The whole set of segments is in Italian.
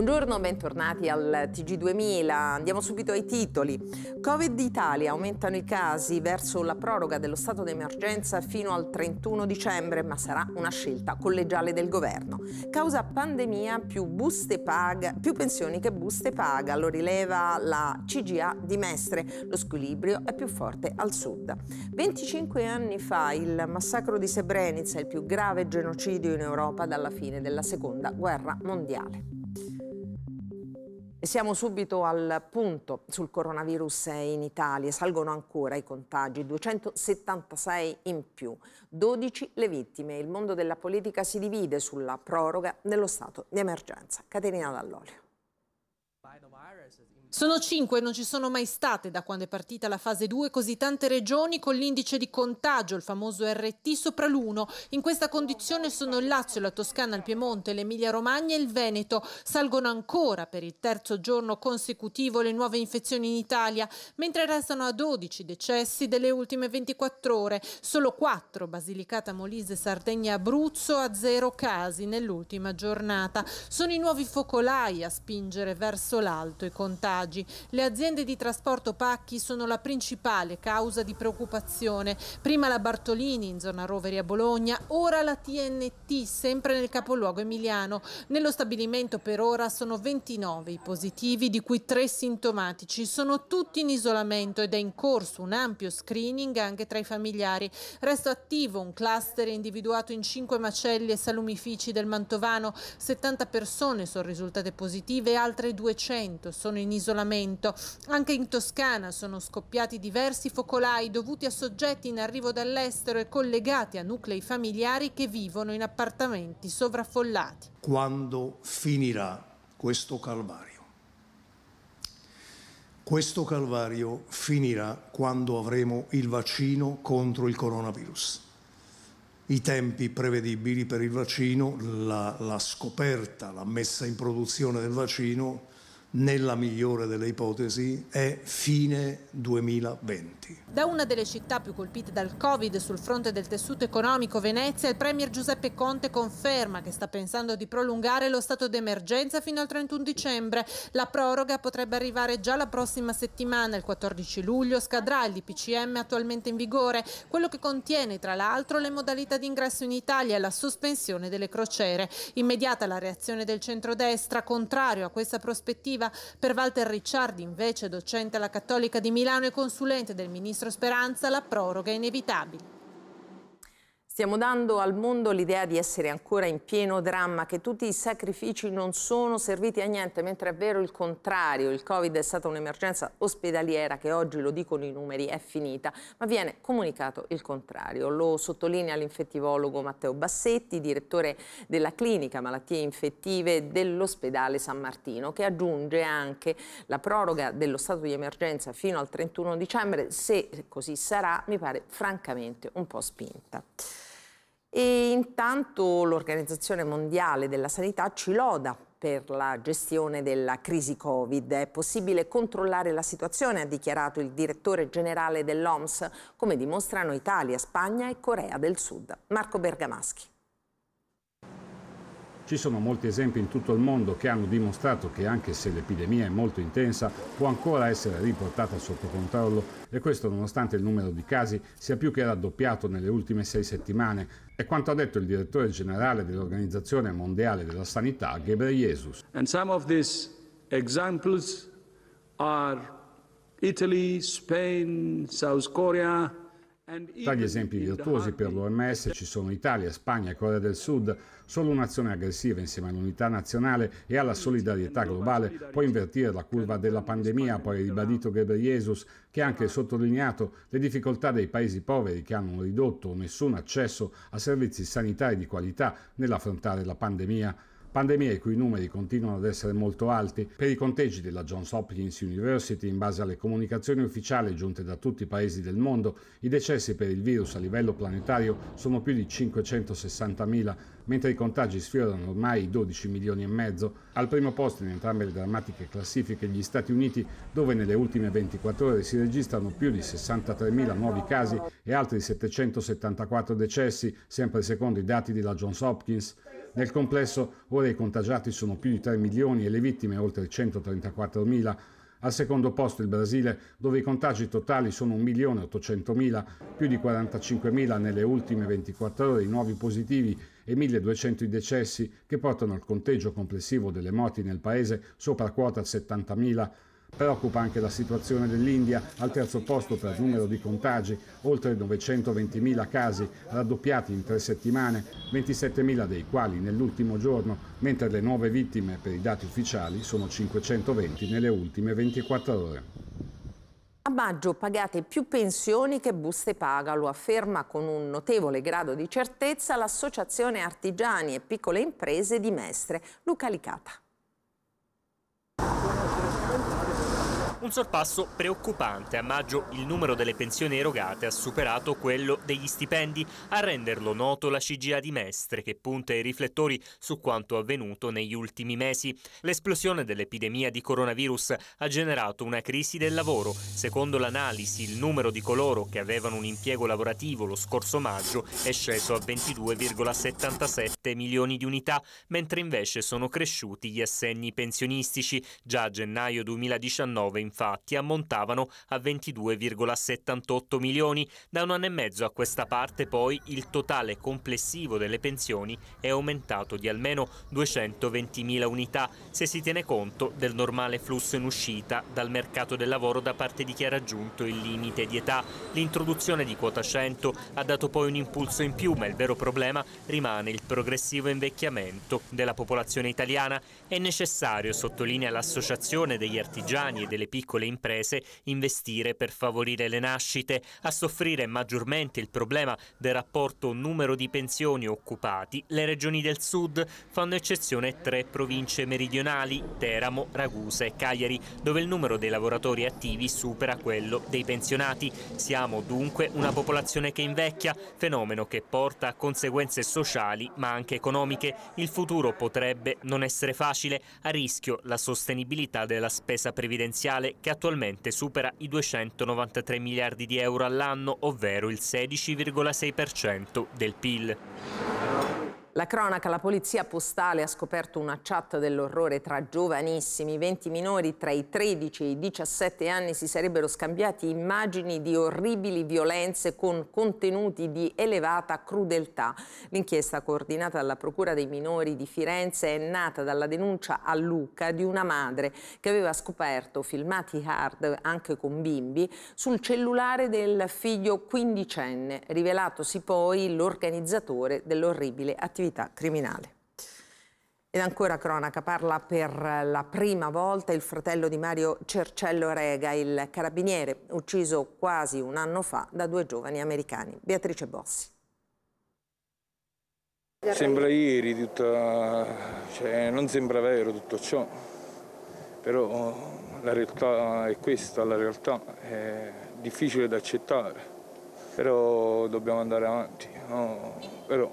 Buongiorno, bentornati al TG2000. Andiamo subito ai titoli. Covid Italia aumentano i casi verso la proroga dello stato d'emergenza fino al 31 dicembre, ma sarà una scelta collegiale del governo. Causa pandemia più buste paga, più pensioni che buste paga, lo rileva la CGA di Mestre. Lo squilibrio è più forte al sud. 25 anni fa il massacro di Srebrenica, il più grave genocidio in Europa dalla fine della seconda guerra mondiale. Siamo subito al punto sul coronavirus in Italia. Salgono ancora i contagi, 276 in più, 12 le vittime. Il mondo della politica si divide sulla proroga dello stato di emergenza. Caterina Dall'Olio. Sono cinque non ci sono mai state da quando è partita la fase 2 così tante regioni con l'indice di contagio, il famoso RT, sopra l'1. In questa condizione sono il Lazio, la Toscana, il Piemonte, l'Emilia Romagna e il Veneto. Salgono ancora per il terzo giorno consecutivo le nuove infezioni in Italia, mentre restano a 12 decessi delle ultime 24 ore, solo 4 Basilicata, Molise, Sardegna e Abruzzo a zero casi nell'ultima giornata. Sono i nuovi focolai a spingere verso l'alto e contagi. Le aziende di trasporto pacchi sono la principale causa di preoccupazione. Prima la Bartolini in zona Roveri a Bologna, ora la TNT sempre nel capoluogo emiliano. Nello stabilimento per ora sono 29 i positivi, di cui 3 sintomatici. Sono tutti in isolamento ed è in corso un ampio screening anche tra i familiari. Resta attivo un cluster individuato in 5 macelli e salumifici del Mantovano. 70 persone sono risultate positive e altre 200 sono in isolamento. Anche in Toscana sono scoppiati diversi focolai dovuti a soggetti in arrivo dall'estero e collegati a nuclei familiari che vivono in appartamenti sovraffollati. Quando finirà questo calvario? Questo calvario finirà quando avremo il vaccino contro il coronavirus i tempi prevedibili per il vaccino, la, la, scoperta, la messa in produzione del vaccino nella migliore delle ipotesi, è fine 2020. Da una delle città più colpite dal Covid sul fronte del tessuto economico Venezia, il Premier Giuseppe Conte conferma che sta pensando di prolungare lo stato d'emergenza fino al 31 dicembre. La proroga potrebbe arrivare già la prossima settimana, il 14 luglio, scadrà il DPCM attualmente in vigore, quello che contiene tra l'altro le modalità di ingresso in Italia e la sospensione delle crociere. Immediata la reazione del centrodestra, contrario a questa prospettiva amministrativa. Per Walter Ricciardi, invece, docente alla Cattolica di Milano e consulente del ministro Speranza, la proroga è inevitabile. Stiamo dando al mondo l'idea di essere ancora in pieno dramma, che tutti i sacrifici non sono serviti a niente, mentre è vero il contrario. Il Covid è stata un'emergenza ospedaliera che oggi, lo dicono i numeri, è finita, ma viene comunicato il contrario. Lo sottolinea l'infettivologo Matteo Bassetti, direttore della clinica malattie infettive dell'ospedale San Martino, che aggiunge anche la proroga dello stato di emergenza fino al 31 dicembre, se così sarà, mi pare francamente un po' spinta. E intanto l'Organizzazione Mondiale della Sanità ci loda per la gestione della crisi Covid. È possibile controllare la situazione, ha dichiarato il direttore generale dell'OMS, come dimostrano Italia, Spagna e Corea del Sud. Marco Bergamaschi. Ci sono molti esempi in tutto il mondo che hanno dimostrato che anche se l'epidemia è molto intensa, può ancora essere riportata sotto controllo e questo nonostante il numero di casi sia più che raddoppiato nelle ultime sei settimane è quanto ha detto il direttore generale dell'Organizzazione Mondiale della Sanità, Gebre Jesus. And some of these examples are Italy, Spain, South Korea, tra gli esempi virtuosi per l'OMS ci sono Italia, Spagna e Corea del Sud. Solo un'azione aggressiva insieme all'unità nazionale e alla solidarietà globale può invertire la curva della pandemia, poi ribadito Ghebreyesus, che ha anche sottolineato le difficoltà dei paesi poveri che hanno ridotto o nessun accesso a servizi sanitari di qualità nell'affrontare la pandemia pandemia i cui numeri continuano ad essere molto alti. Per i conteggi della Johns Hopkins University, in base alle comunicazioni ufficiali giunte da tutti i paesi del mondo, i decessi per il virus a livello planetario sono più di 560.000, mentre i contagi sfiorano ormai i 12 milioni e mezzo. Al primo posto in entrambe le drammatiche classifiche gli Stati Uniti, dove nelle ultime 24 ore si registrano più di 63.000 nuovi casi e altri 774 decessi, sempre secondo i dati della Johns Hopkins. Nel complesso ora i contagiati sono più di 3 milioni e le vittime oltre 134 mila. Al secondo posto il Brasile, dove i contagi totali sono 1 milione 800 mila, più di 45 mila nelle ultime 24 ore i nuovi positivi e 1.200 i decessi, che portano il conteggio complessivo delle morti nel paese sopra quota 70 mila. Preoccupa anche la situazione dell'India, al terzo posto per numero di contagi, oltre 920.000 casi, raddoppiati in tre settimane, 27.000 dei quali nell'ultimo giorno, mentre le nuove vittime, per i dati ufficiali, sono 520 nelle ultime 24 ore. A maggio pagate più pensioni che buste paga, lo afferma con un notevole grado di certezza l'Associazione Artigiani e Piccole Imprese di Mestre, Luca Licata. Un sorpasso preoccupante. A maggio il numero delle pensioni erogate ha superato quello degli stipendi, a renderlo noto la CGA di Mestre che punta i riflettori su quanto avvenuto negli ultimi mesi. L'esplosione dell'epidemia di coronavirus ha generato una crisi del lavoro. Secondo l'analisi, il numero di coloro che avevano un impiego lavorativo lo scorso maggio è sceso a 22,77 milioni di unità, mentre invece sono cresciuti gli assegni pensionistici. Già a gennaio 2019 in infatti ammontavano a 22,78 milioni. Da un anno e mezzo a questa parte poi il totale complessivo delle pensioni è aumentato di almeno 220 mila unità se si tiene conto del normale flusso in uscita dal mercato del lavoro da parte di chi ha raggiunto il limite di età. L'introduzione di quota 100 ha dato poi un impulso in più, ma il vero problema rimane il progressivo invecchiamento della popolazione italiana. È necessario, sottolinea l'associazione degli artigiani e delle piccole piccole imprese investire per favorire le nascite. A soffrire maggiormente il problema del rapporto numero di pensioni occupati, le regioni del sud fanno eccezione tre province meridionali, Teramo, Ragusa e Cagliari, dove il numero dei lavoratori attivi supera quello dei pensionati. Siamo dunque una popolazione che invecchia, fenomeno che porta a conseguenze sociali ma anche economiche. Il futuro potrebbe non essere facile, a rischio la sostenibilità della spesa previdenziale totale che attualmente supera i 293 miliardi di euro all'anno, ovvero il 16,6% del PIL. La cronaca, la polizia postale ha scoperto una chat dell'orrore tra giovanissimi, 20 minori tra i 13 e i 17 anni si sarebbero scambiati immagini di orribili violenze con contenuti di elevata crudeltà. L'inchiesta coordinata dalla Procura dei minori di Firenze è nata dalla denuncia a Lucca di una madre che aveva scoperto filmati hard anche con bimbi sul cellulare del figlio quindicenne, rivelatosi poi l'organizzatore dell'orribile attività attività criminale. Ed ancora cronaca, parla per la prima volta il fratello di Mario Cercello Rega, il carabiniere ucciso quasi un anno fa da due giovani americani. Beatrice Bossi. Sembra ieri, tutta... cioè, non sembra vero tutto ciò, però la realtà è questa, la realtà è difficile da accettare, però dobbiamo andare avanti. No? Però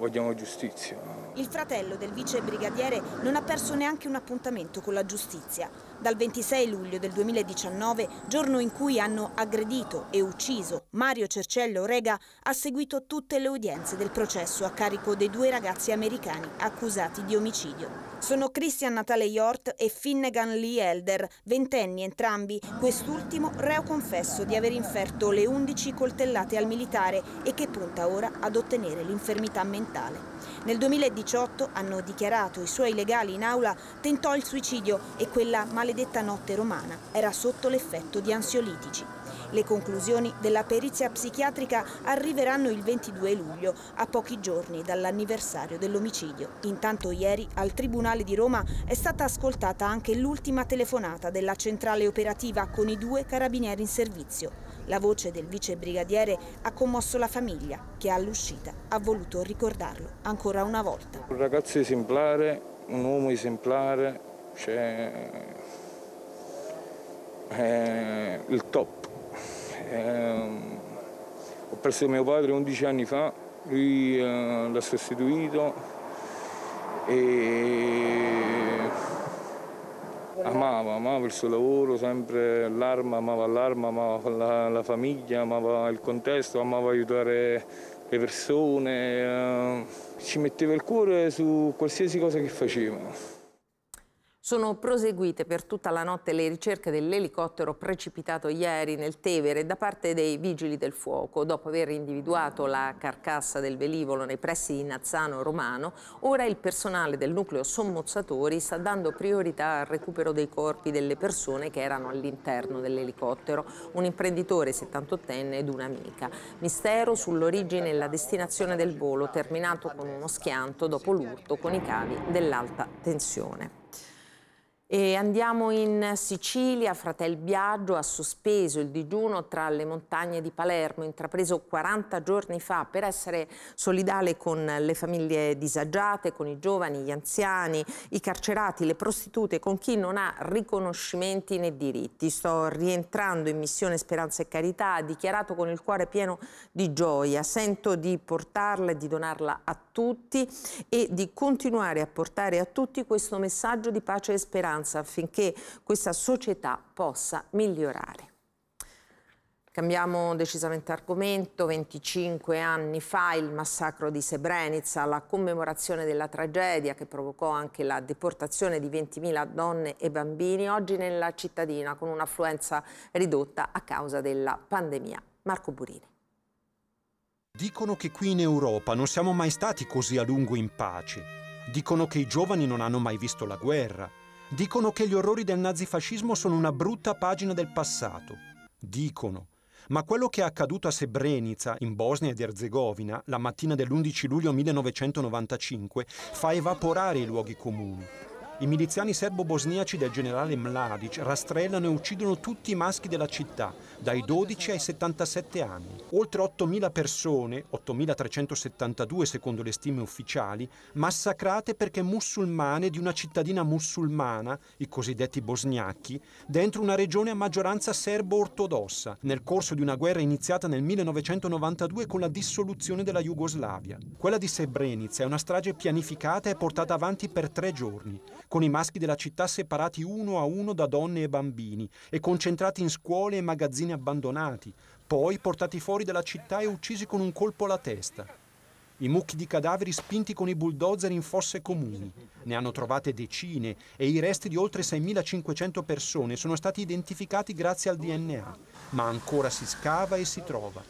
vogliamo giustizia. Il fratello del vice brigadiere non ha perso neanche un appuntamento con la giustizia. Dal 26 luglio del 2019, giorno in cui hanno aggredito e ucciso Mario Cercello Rega, ha seguito tutte le udienze del processo a carico dei due ragazzi americani accusati di omicidio. Sono Christian Natale Yort e Finnegan Lee Elder, ventenni entrambi, quest'ultimo reo confesso di aver inferto le 11 coltellate al militare e che punta ora ad ottenere l'infermità mentale mentale. Nel 2018, hanno dichiarato i suoi legali in aula, tentò il suicidio e quella maledetta notte romana era sotto l'effetto di ansiolitici. Le conclusioni della perizia psichiatrica arriveranno il 22 luglio, a pochi giorni dall'anniversario dell'omicidio. Intanto ieri al Tribunale di Roma è stata ascoltata anche l'ultima telefonata della centrale operativa con i due carabinieri in servizio. La voce del vice brigadiere ha commosso la famiglia che all'uscita ha voluto ricordarlo ancora una volta. Un ragazzo esemplare, un uomo esemplare, cioè, è il top. È... ho perso mio padre 11 anni fa, lui eh, l'ha sostituito e Amava, amava il suo lavoro, sempre l'arma, amava l'arma, amava la, la famiglia, amava il contesto, amava aiutare le persone, eh, ci metteva il cuore su qualsiasi cosa che faceva. Sono proseguite per tutta la notte le ricerche dell'elicottero precipitato ieri nel Tevere da parte dei vigili del fuoco. Dopo aver individuato la carcassa del velivolo nei pressi di Nazzano Romano, ora il personale del nucleo sommozzatori sta dando priorità al recupero dei corpi delle persone che erano all'interno dell'elicottero, un imprenditore 78enne ed un'amica. Mistero sull'origine e la destinazione del volo, terminato con uno schianto dopo l'urto con i cavi dell'alta tensione. E andiamo in Sicilia, Fratel Biagio ha sospeso il digiuno tra le montagne di Palermo, intrapreso 40 giorni fa per essere solidale con le famiglie disagiate, con i giovani, gli anziani, i carcerati, le prostitute, con chi non ha riconoscimenti né diritti. Sto rientrando in missione Speranza e Carità, ha dichiarato con il cuore pieno di gioia, sento di portarla e di donarla a tutti e di continuare a portare a tutti questo messaggio di pace e speranza maggioranza affinché questa società possa migliorare. Cambiamo decisamente argomento, 25 anni fa il massacro di Srebrenica, la commemorazione della tragedia che provocò anche la deportazione di 20.000 donne e bambini, oggi nella cittadina con un'affluenza ridotta a causa della pandemia. Marco Burini. Dicono che qui in Europa non siamo mai stati così a lungo in pace. Dicono che i giovani non hanno mai visto la guerra, Dicono che gli orrori del nazifascismo sono una brutta pagina del passato. Dicono. Ma quello che è accaduto a Srebrenica, in Bosnia ed Erzegovina, la mattina dell'11 luglio 1995, fa evaporare i luoghi comuni. I miliziani serbo-bosniaci del generale Mladic rastrellano e uccidono tutti i maschi della città, dai 12 ai 77 anni. Oltre 8.000 persone, 8.372 secondo le stime ufficiali, massacrate perché musulmane di una cittadina musulmana, i cosiddetti bosniachi, dentro una regione a maggioranza serbo-ortodossa, nel corso di una guerra iniziata nel 1992 con la dissoluzione della Jugoslavia. Quella di Srebrenica è una strage pianificata e portata avanti per tre giorni, con i maschi della città separati uno a uno da donne e bambini e concentrati in scuole e magazzini abbandonati, poi portati fuori dalla città e uccisi con un colpo alla testa. I mucchi di cadaveri spinti con i bulldozer in fosse comuni. Ne hanno trovate decine e i resti di oltre 6.500 persone sono stati identificati grazie al DNA, ma ancora si scava e si trova.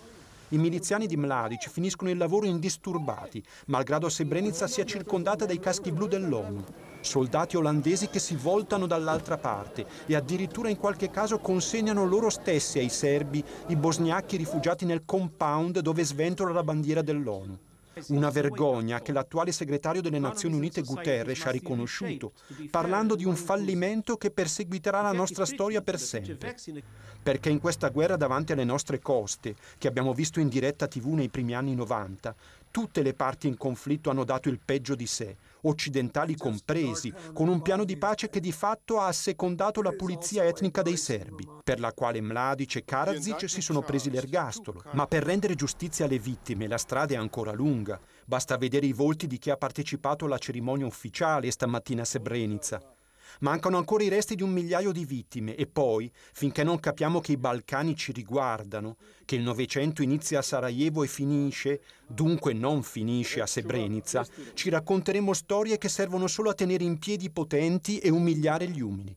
I miliziani di Mladic finiscono il lavoro indisturbati, malgrado Srebrenica sia circondata dai caschi blu dell'ONU soldati olandesi che si voltano dall'altra parte e addirittura in qualche caso consegnano loro stessi ai serbi i bosgnacchi rifugiati nel compound dove sventola la bandiera dell'ONU. Una vergogna che l'attuale segretario delle Nazioni Unite Guterres ha riconosciuto, parlando di un fallimento che perseguiterà la nostra storia per sempre. Perché in questa guerra davanti alle nostre coste, che abbiamo visto in diretta tv nei primi anni 90, tutte le parti in conflitto hanno dato il peggio di sé, occidentali compresi, con un piano di pace che di fatto ha assecondato la pulizia etnica dei serbi, per la quale Mladic e Karadzic si sono presi l'ergastolo. Ma per rendere giustizia alle vittime la strada è ancora lunga. Basta vedere i volti di chi ha partecipato alla cerimonia ufficiale stamattina a Srebrenica. Mancano ancora i resti di un migliaio di vittime e poi, finché non capiamo che i Balcani ci riguardano, che il Novecento inizia a Sarajevo e finisce, dunque non finisce a Srebrenica, ci racconteremo storie che servono solo a tenere in piedi i potenti e umiliare gli umili.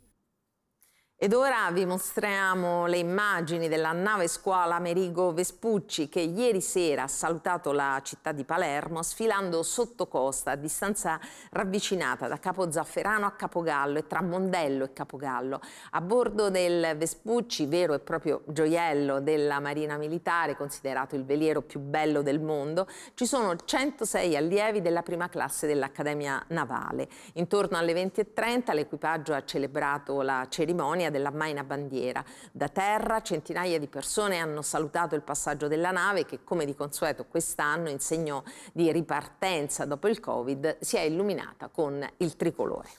Ed ora vi mostriamo le immagini della nave scuola Amerigo Vespucci che ieri sera ha salutato la città di Palermo sfilando sotto costa a distanza ravvicinata da Capo Zafferano a Capogallo e tra Mondello e Capogallo. A bordo del Vespucci, vero e proprio gioiello della Marina Militare, considerato il veliero più bello del mondo, ci sono 106 allievi della prima classe dell'Accademia Navale. Intorno alle 20.30 l'equipaggio ha celebrato la cerimonia della Maina Bandiera. Da terra centinaia di persone hanno salutato il passaggio della nave che come di consueto quest'anno in segno di ripartenza dopo il Covid si è illuminata con il tricolore.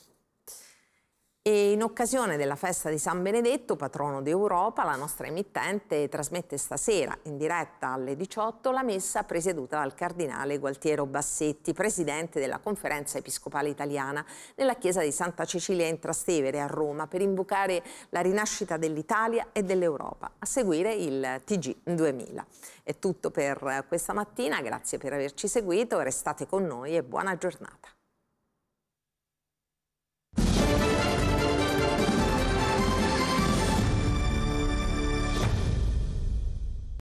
E in occasione della festa di San Benedetto, patrono d'Europa, la nostra emittente trasmette stasera in diretta alle 18 la messa presieduta dal cardinale Gualtiero Bassetti, presidente della Conferenza Episcopale Italiana, nella chiesa di Santa Cecilia in Trastevere a Roma per invocare la rinascita dell'Italia e dell'Europa, a seguire il TG 2000. È tutto per questa mattina, grazie per averci seguito, restate con noi e buona giornata.